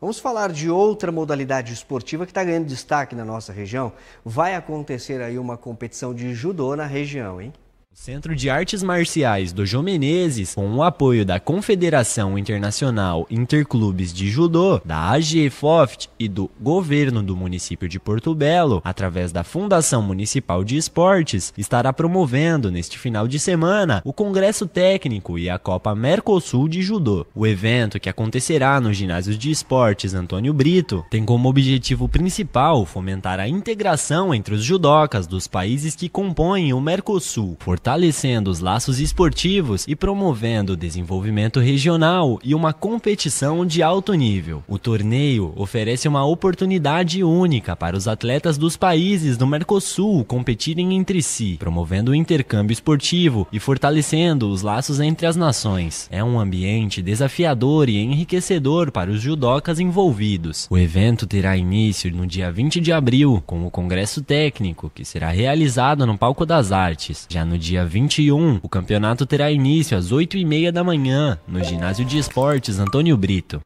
Vamos falar de outra modalidade esportiva que está ganhando destaque na nossa região. Vai acontecer aí uma competição de judô na região, hein? O Centro de Artes Marciais do Jô Menezes, com o apoio da Confederação Internacional Interclubes de Judô, da AGFOFT e do Governo do Município de Porto Belo, através da Fundação Municipal de Esportes, estará promovendo neste final de semana o Congresso Técnico e a Copa Mercosul de Judô. O evento, que acontecerá no Ginásio de Esportes Antônio Brito, tem como objetivo principal fomentar a integração entre os judocas dos países que compõem o Mercosul, fortalecendo os laços esportivos e promovendo o desenvolvimento regional e uma competição de alto nível. O torneio oferece uma oportunidade única para os atletas dos países do Mercosul competirem entre si, promovendo o intercâmbio esportivo e fortalecendo os laços entre as nações. É um ambiente desafiador e enriquecedor para os judocas envolvidos. O evento terá início no dia 20 de abril com o Congresso Técnico, que será realizado no Palco das Artes. Já no dia dia 21, o campeonato terá início às 8h30 da manhã, no Ginásio de Esportes Antônio Brito.